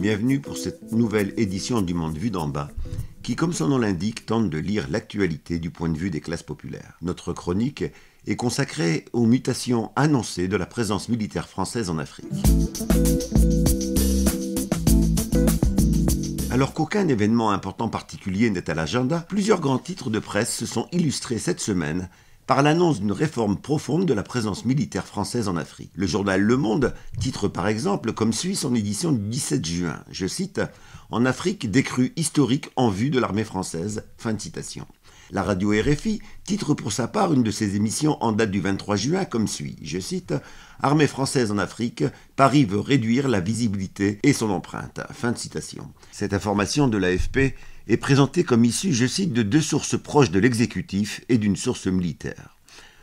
bienvenue pour cette nouvelle édition du Monde Vu d'en bas, qui, comme son nom l'indique, tente de lire l'actualité du point de vue des classes populaires. Notre chronique est consacrée aux mutations annoncées de la présence militaire française en Afrique. Alors qu'aucun événement important particulier n'est à l'agenda, plusieurs grands titres de presse se sont illustrés cette semaine par l'annonce d'une réforme profonde de la présence militaire française en Afrique. Le journal Le Monde titre par exemple comme suit son édition du 17 juin, je cite, En Afrique, décrue historique en vue de l'armée française. Fin de citation. La radio RFI titre pour sa part une de ses émissions en date du 23 juin comme suit, je cite, Armée française en Afrique, Paris veut réduire la visibilité et son empreinte. Fin de citation. Cette information de l'AFP est présenté comme issue, je cite, de deux sources proches de l'exécutif et d'une source militaire.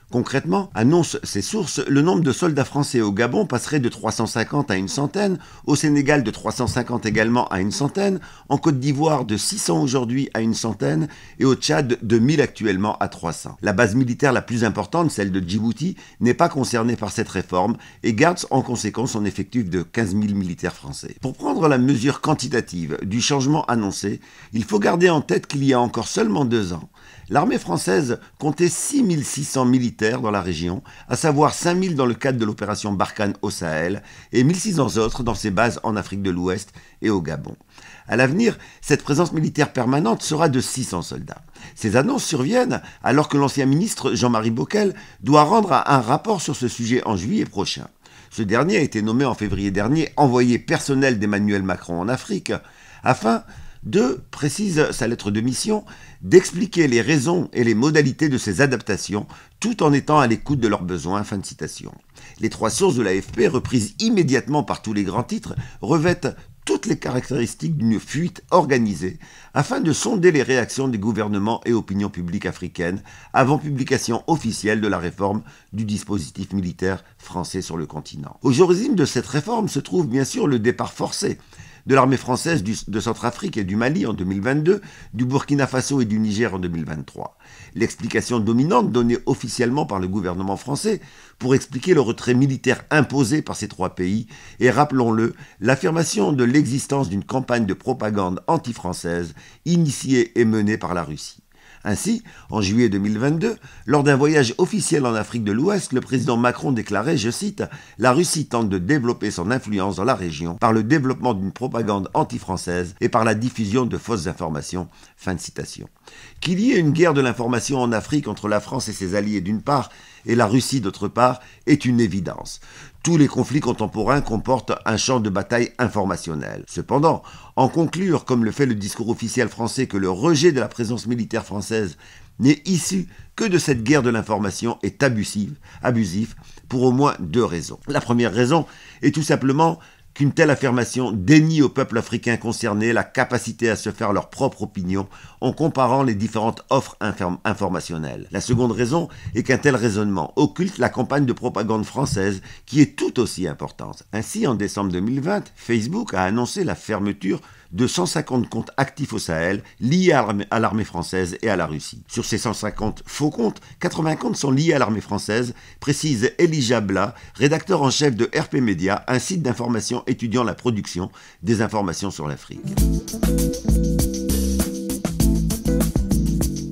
Concrètement, annonce ces sources, le nombre de soldats français au Gabon passerait de 350 à une centaine, au Sénégal de 350 également à une centaine, en Côte d'Ivoire de 600 aujourd'hui à une centaine et au Tchad de 1000 actuellement à 300. La base militaire la plus importante, celle de Djibouti, n'est pas concernée par cette réforme et garde en conséquence son effectif de 15 000 militaires français. Pour prendre la mesure quantitative du changement annoncé, il faut garder en tête qu'il y a encore seulement deux ans, L'armée française comptait 6600 militaires dans la région, à savoir 5000 dans le cadre de l'opération Barkhane au Sahel et 1600 autres dans ses bases en Afrique de l'Ouest et au Gabon. À l'avenir, cette présence militaire permanente sera de 600 soldats. Ces annonces surviennent alors que l'ancien ministre Jean-Marie Bockel doit rendre un rapport sur ce sujet en juillet prochain. Ce dernier a été nommé en février dernier envoyé personnel d'Emmanuel Macron en Afrique afin 2. Précise sa lettre de mission d'expliquer les raisons et les modalités de ces adaptations tout en étant à l'écoute de leurs besoins. Fin de citation. Les trois sources de l'AFP, reprises immédiatement par tous les grands titres, revêtent toutes les caractéristiques d'une fuite organisée afin de sonder les réactions des gouvernements et opinions publiques africaines avant publication officielle de la réforme du dispositif militaire français sur le continent. Au origines de cette réforme se trouve bien sûr le départ forcé de l'armée française de Centrafrique et du Mali en 2022, du Burkina Faso et du Niger en 2023. L'explication dominante donnée officiellement par le gouvernement français pour expliquer le retrait militaire imposé par ces trois pays est, rappelons-le, l'affirmation de l'existence d'une campagne de propagande anti-française initiée et menée par la Russie. Ainsi, en juillet 2022, lors d'un voyage officiel en Afrique de l'Ouest, le président Macron déclarait, je cite, La Russie tente de développer son influence dans la région par le développement d'une propagande anti-française et par la diffusion de fausses informations. Fin de citation. Qu'il y ait une guerre de l'information en Afrique entre la France et ses alliés d'une part, et la Russie d'autre part est une évidence. Tous les conflits contemporains comportent un champ de bataille informationnel. Cependant, en conclure, comme le fait le discours officiel français, que le rejet de la présence militaire française n'est issu que de cette guerre de l'information est abusive, abusif pour au moins deux raisons. La première raison est tout simplement qu'une telle affirmation dénie au peuple africain concerné la capacité à se faire leur propre opinion en comparant les différentes offres informationnelles. La seconde raison est qu'un tel raisonnement occulte la campagne de propagande française qui est tout aussi importante. Ainsi, en décembre 2020, Facebook a annoncé la fermeture de 150 comptes actifs au Sahel liés à l'armée française et à la Russie. Sur ces 150 faux comptes, 80 comptes sont liés à l'armée française, précise Elijah Bla, rédacteur en chef de RP Media, un site d'information étudiant la production des informations sur l'Afrique.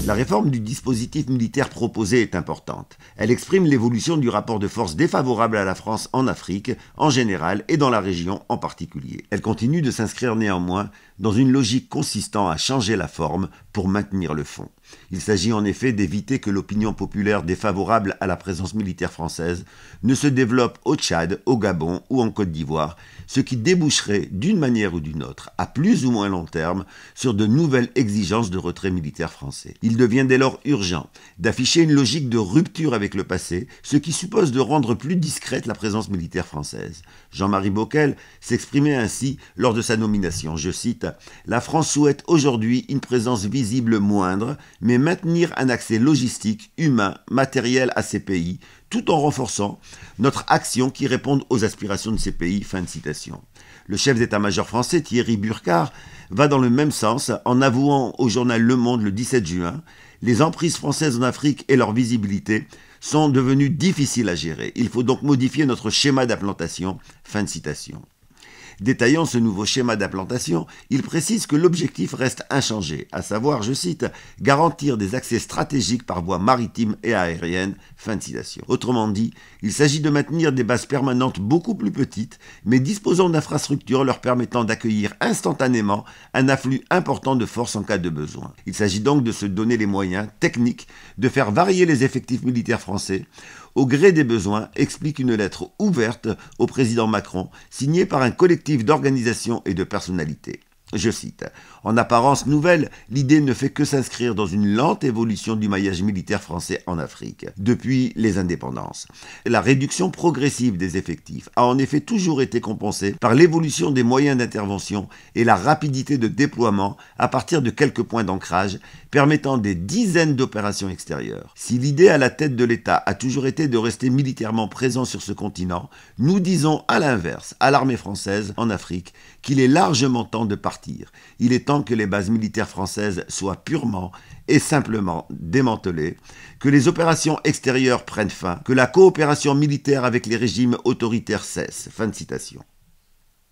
La réforme du dispositif militaire proposé est importante. Elle exprime l'évolution du rapport de force défavorable à la France en Afrique en général et dans la région en particulier. Elle continue de s'inscrire néanmoins dans une logique consistant à changer la forme pour maintenir le fond. Il s'agit en effet d'éviter que l'opinion populaire défavorable à la présence militaire française ne se développe au Tchad, au Gabon ou en Côte d'Ivoire, ce qui déboucherait d'une manière ou d'une autre, à plus ou moins long terme, sur de nouvelles exigences de retrait militaire français. Il devient dès lors urgent d'afficher une logique de rupture avec le passé, ce qui suppose de rendre plus discrète la présence militaire française. Jean-Marie Bocquel s'exprimait ainsi lors de sa nomination, je cite, La France souhaite aujourd'hui une présence visible moindre, mais maintenir un accès logistique, humain, matériel à ces pays, tout en renforçant notre action qui réponde aux aspirations de ces pays. Fin de citation. Le chef d'état-major français Thierry Burcard va dans le même sens en avouant au journal Le Monde le 17 juin les emprises françaises en Afrique et leur visibilité sont devenues difficiles à gérer. Il faut donc modifier notre schéma d'implantation. Fin de citation. Détaillant ce nouveau schéma d'implantation, il précise que l'objectif reste inchangé, à savoir, je cite, garantir des accès stratégiques par voie maritime et aérienne. Fin citation. Autrement dit, il s'agit de maintenir des bases permanentes beaucoup plus petites, mais disposant d'infrastructures leur permettant d'accueillir instantanément un afflux important de forces en cas de besoin. Il s'agit donc de se donner les moyens techniques de faire varier les effectifs militaires français au gré des besoins, explique une lettre ouverte au président Macron, signée par un collectif d'organisations et de personnalités. Je cite. En apparence nouvelle, l'idée ne fait que s'inscrire dans une lente évolution du maillage militaire français en Afrique, depuis les indépendances. La réduction progressive des effectifs a en effet toujours été compensée par l'évolution des moyens d'intervention et la rapidité de déploiement à partir de quelques points d'ancrage, permettant des dizaines d'opérations extérieures. Si l'idée à la tête de l'État a toujours été de rester militairement présent sur ce continent, nous disons à l'inverse à l'armée française en Afrique qu'il est largement temps de partir il est temps que les bases militaires françaises soient purement et simplement démantelées, que les opérations extérieures prennent fin, que la coopération militaire avec les régimes autoritaires cesse. Fin de citation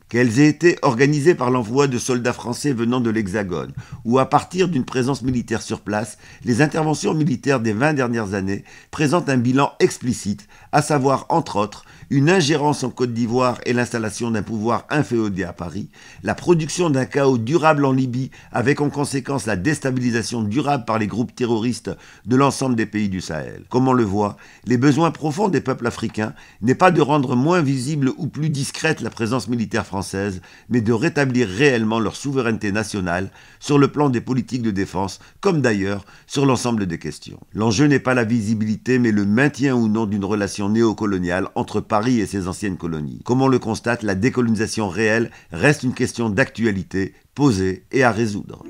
qu'elles aient été organisées par l'envoi de soldats français venant de l'Hexagone, ou à partir d'une présence militaire sur place, les interventions militaires des 20 dernières années présentent un bilan explicite, à savoir, entre autres, une ingérence en Côte d'Ivoire et l'installation d'un pouvoir inféodé à Paris, la production d'un chaos durable en Libye avec en conséquence la déstabilisation durable par les groupes terroristes de l'ensemble des pays du Sahel. Comme on le voit, les besoins profonds des peuples africains n'est pas de rendre moins visible ou plus discrète la présence militaire française, mais de rétablir réellement leur souveraineté nationale sur le plan des politiques de défense, comme d'ailleurs sur l'ensemble des questions. L'enjeu n'est pas la visibilité, mais le maintien ou non d'une relation néocoloniale entre Paris et ses anciennes colonies. Comme on le constate, la décolonisation réelle reste une question d'actualité, posée et à résoudre.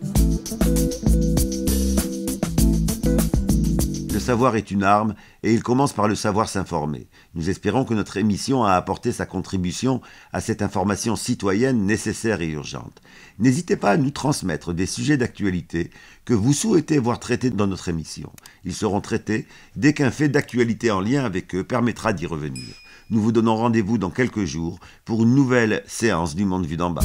Le savoir est une arme et il commence par le savoir s'informer. Nous espérons que notre émission a apporté sa contribution à cette information citoyenne nécessaire et urgente. N'hésitez pas à nous transmettre des sujets d'actualité que vous souhaitez voir traités dans notre émission. Ils seront traités dès qu'un fait d'actualité en lien avec eux permettra d'y revenir. Nous vous donnons rendez-vous dans quelques jours pour une nouvelle séance du Monde vu d'en bas.